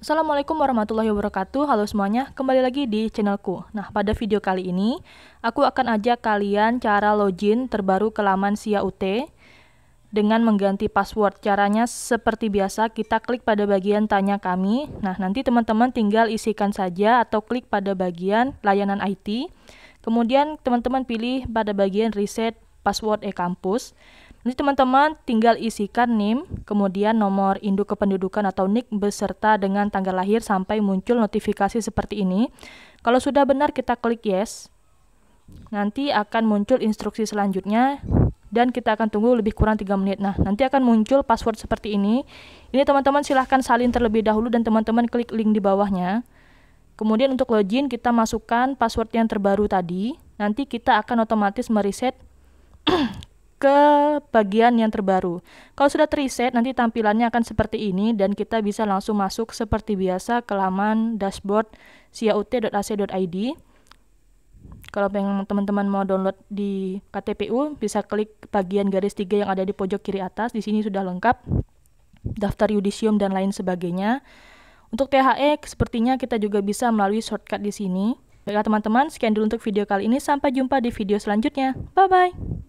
Assalamualaikum warahmatullahi wabarakatuh. Halo semuanya, kembali lagi di channelku. Nah, pada video kali ini, aku akan ajak kalian cara login terbaru ke laman SIA dengan mengganti password. Caranya seperti biasa, kita klik pada bagian tanya kami. Nah, nanti teman-teman tinggal isikan saja atau klik pada bagian layanan IT. Kemudian teman-teman pilih pada bagian reset password e campus Nanti teman-teman tinggal isikan NIM, kemudian nomor induk kependudukan atau NIK beserta dengan tanggal lahir sampai muncul notifikasi seperti ini. Kalau sudah benar kita klik yes. Nanti akan muncul instruksi selanjutnya dan kita akan tunggu lebih kurang 3 menit. Nah, nanti akan muncul password seperti ini. Ini teman-teman silahkan salin terlebih dahulu dan teman-teman klik link di bawahnya. Kemudian untuk login kita masukkan password yang terbaru tadi. Nanti kita akan otomatis mereset ke bagian yang terbaru. Kalau sudah terreset, nanti tampilannya akan seperti ini dan kita bisa langsung masuk seperti biasa ke laman dashboard siaut.ac.id. Kalau pengen teman-teman mau download di KTPU, bisa klik bagian garis tiga yang ada di pojok kiri atas. Di sini sudah lengkap daftar yudisium dan lain sebagainya. Untuk THE, sepertinya kita juga bisa melalui shortcut di sini. Baiklah teman-teman, sekian dulu untuk video kali ini. Sampai jumpa di video selanjutnya. Bye-bye!